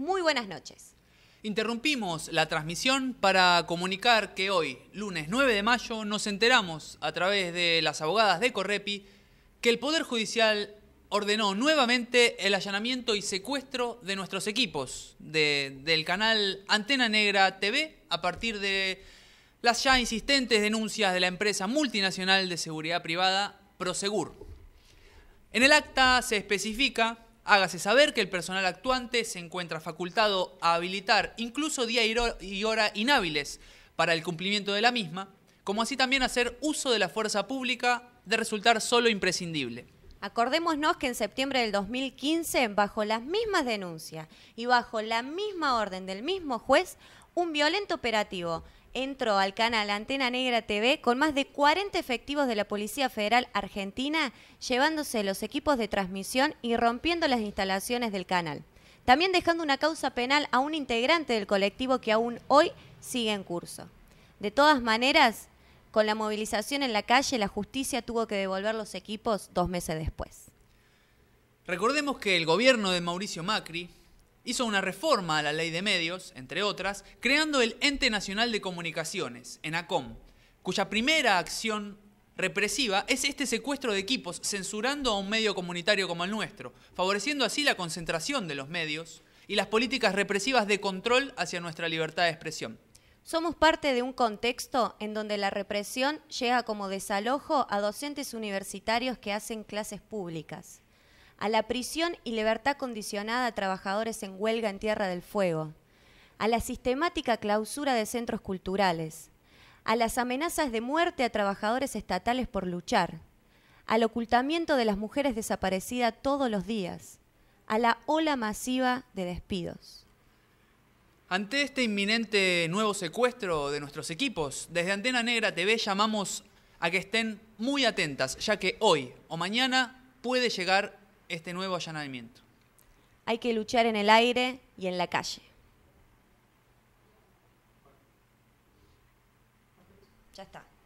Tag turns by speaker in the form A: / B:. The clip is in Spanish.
A: Muy buenas noches. Interrumpimos la transmisión para comunicar que hoy, lunes 9 de mayo, nos enteramos a través de las abogadas de Correpi que el Poder Judicial ordenó nuevamente el allanamiento y secuestro de nuestros equipos del canal Antena Negra TV a partir de las ya insistentes denuncias de la empresa multinacional de seguridad privada Prosegur. En el acta se especifica Hágase saber que el personal actuante se encuentra facultado a habilitar incluso día y hora inhábiles para el cumplimiento de la misma, como así también hacer uso de la fuerza pública de resultar solo imprescindible.
B: Acordémonos que en septiembre del 2015, bajo las mismas denuncias y bajo la misma orden del mismo juez, un violento operativo entró al canal Antena Negra TV con más de 40 efectivos de la Policía Federal Argentina llevándose los equipos de transmisión y rompiendo las instalaciones del canal. También dejando una causa penal a un integrante del colectivo que aún hoy sigue en curso. De todas maneras, con la movilización en la calle, la justicia tuvo que devolver los equipos dos meses después.
A: Recordemos que el gobierno de Mauricio Macri hizo una reforma a la ley de medios, entre otras, creando el Ente Nacional de Comunicaciones, ENACOM, cuya primera acción represiva es este secuestro de equipos, censurando a un medio comunitario como el nuestro, favoreciendo así la concentración de los medios y las políticas represivas de control hacia nuestra libertad de expresión.
B: Somos parte de un contexto en donde la represión llega como desalojo a docentes universitarios que hacen clases públicas a la prisión y libertad condicionada a trabajadores en huelga en Tierra del Fuego, a la sistemática clausura de centros culturales, a las amenazas de muerte a trabajadores estatales por luchar, al ocultamiento de las mujeres desaparecidas todos los días, a la ola masiva de despidos.
A: Ante este inminente nuevo secuestro de nuestros equipos, desde Antena Negra TV llamamos a que estén muy atentas, ya que hoy o mañana puede llegar este nuevo allanamiento.
B: Hay que luchar en el aire y en la calle. Ya está.